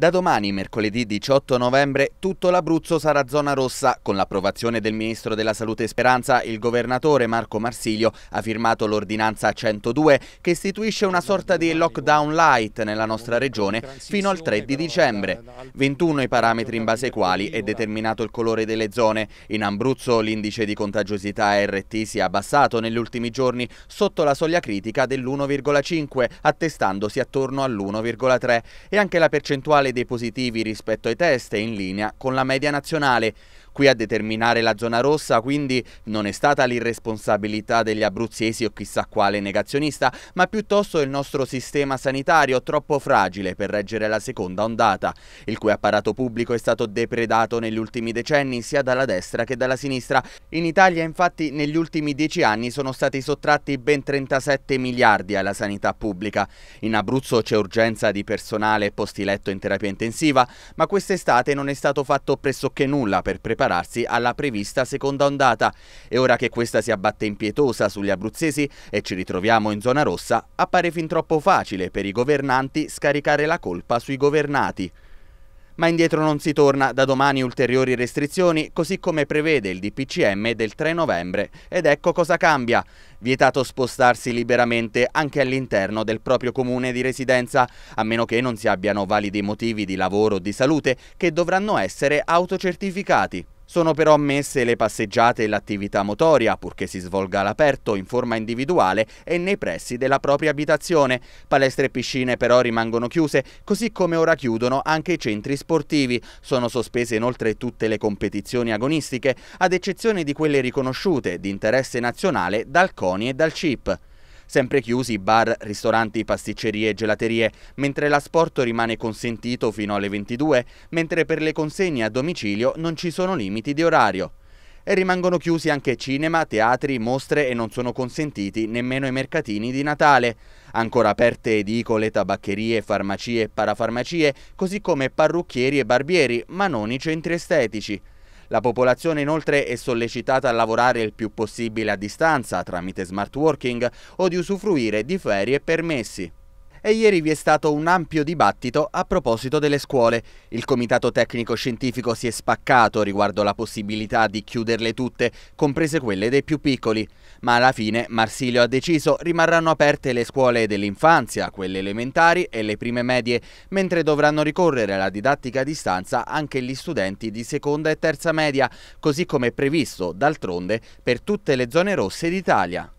Da domani, mercoledì 18 novembre, tutto l'Abruzzo sarà zona rossa. Con l'approvazione del Ministro della Salute e Speranza, il governatore Marco Marsilio ha firmato l'ordinanza 102 che istituisce una sorta di lockdown light nella nostra regione fino al 3 di dicembre. 21 i parametri in base ai quali è determinato il colore delle zone. In Abruzzo l'indice di contagiosità RT si è abbassato negli ultimi giorni sotto la soglia critica dell'1,5, attestandosi attorno all'1,3 e anche la percentuale totale dei positivi rispetto ai test è in linea con la media nazionale qui a determinare la zona rossa quindi non è stata l'irresponsabilità degli abruzzesi o chissà quale negazionista, ma piuttosto il nostro sistema sanitario troppo fragile per reggere la seconda ondata, il cui apparato pubblico è stato depredato negli ultimi decenni sia dalla destra che dalla sinistra. In Italia infatti negli ultimi dieci anni sono stati sottratti ben 37 miliardi alla sanità pubblica. In Abruzzo c'è urgenza di personale e posti letto in terapia intensiva, ma quest'estate non è stato fatto pressoché nulla per preparare prepararsi alla prevista seconda ondata. E ora che questa si abbatte impietosa sugli abruzzesi e ci ritroviamo in zona rossa, appare fin troppo facile per i governanti scaricare la colpa sui governati ma indietro non si torna, da domani ulteriori restrizioni, così come prevede il DPCM del 3 novembre. Ed ecco cosa cambia. Vietato spostarsi liberamente anche all'interno del proprio comune di residenza, a meno che non si abbiano validi motivi di lavoro o di salute che dovranno essere autocertificati. Sono però ammesse le passeggiate e l'attività motoria, purché si svolga all'aperto, in forma individuale e nei pressi della propria abitazione. Palestre e piscine però rimangono chiuse, così come ora chiudono anche i centri sportivi. Sono sospese inoltre tutte le competizioni agonistiche, ad eccezione di quelle riconosciute di interesse nazionale dal CONI e dal CIP sempre chiusi bar, ristoranti, pasticcerie e gelaterie, mentre l'asporto rimane consentito fino alle 22, mentre per le consegne a domicilio non ci sono limiti di orario. E rimangono chiusi anche cinema, teatri, mostre e non sono consentiti nemmeno i mercatini di Natale. Ancora aperte edicole, tabaccherie, farmacie e parafarmacie, così come parrucchieri e barbieri, ma non i centri estetici. La popolazione inoltre è sollecitata a lavorare il più possibile a distanza tramite smart working o di usufruire di ferie e permessi e ieri vi è stato un ampio dibattito a proposito delle scuole. Il Comitato Tecnico Scientifico si è spaccato riguardo la possibilità di chiuderle tutte, comprese quelle dei più piccoli. Ma alla fine Marsilio ha deciso rimarranno aperte le scuole dell'infanzia, quelle elementari e le prime medie, mentre dovranno ricorrere alla didattica a distanza anche gli studenti di seconda e terza media, così come previsto d'altronde per tutte le zone rosse d'Italia.